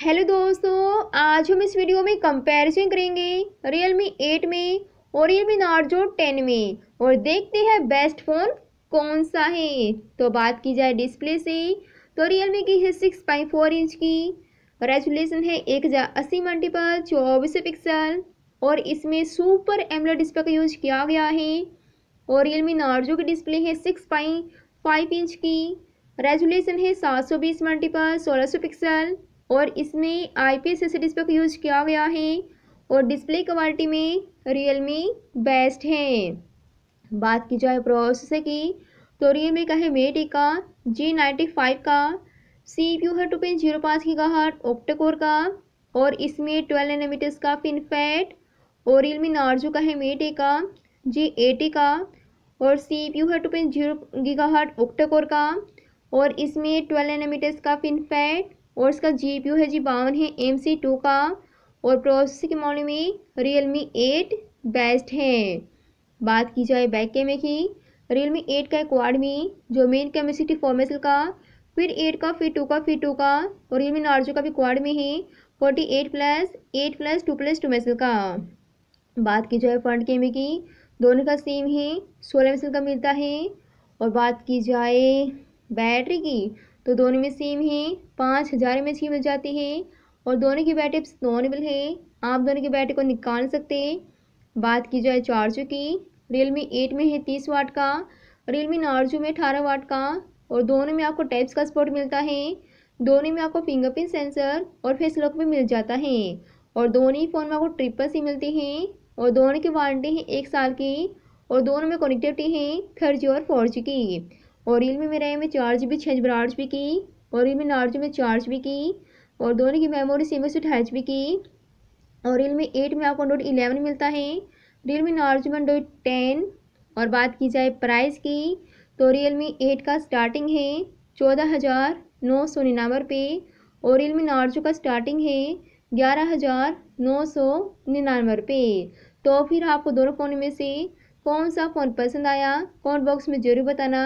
hello दोस्तों आज हम इस वीडियो में कंपैरिजन करेंगे रियलमी 8 में और रियलमी नार्जो 10 में और देखते हैं बेस्ट फ़ोन कौन सा है तो बात की जाए डिस्प्ले से तो रियलमी की है सिक्स पॉइंट फोर इंच की रेजुलेशन है एक हज़ार अस्सी मल्टीपल चौबीस पिक्सल और इसमें सुपर एमला डिस्प्ले का यूज किया गया है और रियलमी नार्जो की डिस्प्ले है सिक्स पॉइंट फाइव इंच की रेजुलेशन है सात सौ बीस मल्टीपल सोलह सौ पिक्सल और इसमें आई पी एस का यूज किया गया है और डिस्प्ले क्वालिटी में रियलमी बेस्ट है बात की जाए प्रोसेसर की तो रियलमी का है मेटी का जी नाइन्टी फाइव का सी पी यू है टू पॉइंट जीरो पाँच की गाहट ऑप्टेकोर का और इसमें ट्वेल्व एनामीटर्स का फैट और रियलमी नार्जो का है मेट का जी एटी का और सी पी यू है two point zero gigahertz octa core का और इसमें ट्वेल्व एनामीटर्स का फैट और इसका जी पी है जी बावन है एम सी टू का और प्रोसेसर के मामले में रियल मी एट बेस्ट है बात की जाए बैक कैमरे की रियल मी एट का क्वाड में जो मेन कैमरे सिक्सटी फोर मेसल का फिर एट का फिर टू का फिर टू का और रियल मी नार्जो का भी क्वाड में है forty eight plus eight plus two plus two मेसल का बात की जाए फ्रंट कैमरे की दोनों का सेम है सोलह मेसल का मिलता है और बात की जाए बैटरी की तो दोनों में सेम है पाँच हज़ार एच अच्छी मिल जाती है और दोनों की बैटरी नॉर्मल है आप दोनों की बैटरी को निकाल सकते हैं बात की जाए चार्जो की रियलमी एट में है तीस वाट का रियलमी नार्जो में अठारह वाट का और दोनों में आपको टाइप्स का सपोर्ट मिलता है दोनों में आपको फिंगरप्रिंट सेंसर और फेस लॉक भी मिल जाता है और दोनों ही फ़ोन में आपको ट्रिपल सी मिलती है और दोनों की वारंटी है एक साल की और दोनों में कनेक्टिविटी है थर्ड जी और फोर जी की और इनमें मेरा एम है चार जी बी छः जी आठ जी की और इनमें आठ जी में चार जी बी की और दोनों की मेमोरी सेम से सौ अठाईस जी की और रियल में एट में आपको एंड्रॉइड इलेवन मिलता है रियल में नॉर्ज में एंड्रॉइड टेन और बात की जाए प्राइस की तो रियल मी एट का स्टार्टिंग है चौदह हज़ार नौ सौ निन्यानवे रुपये और रियल मी नॉर्जो का स्टार्टिंग है ग्यारह हज़ार नौ सौ निन्यानवे रुपये तो फिर आपको दोनों फ़ोन में से कौन सा फ़ोन पसंद आया कौन बॉक्स में ज़रूर बताना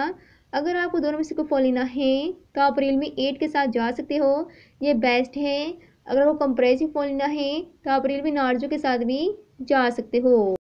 अगर आपको दोनों में से कोई फॉल लेना है तो आप रियलमी एट के साथ जा सकते हो ये बेस्ट है अगर आपको कंप्रेसिव फॉल लेना है तो आप रियलमी नार्जो के साथ भी जा सकते हो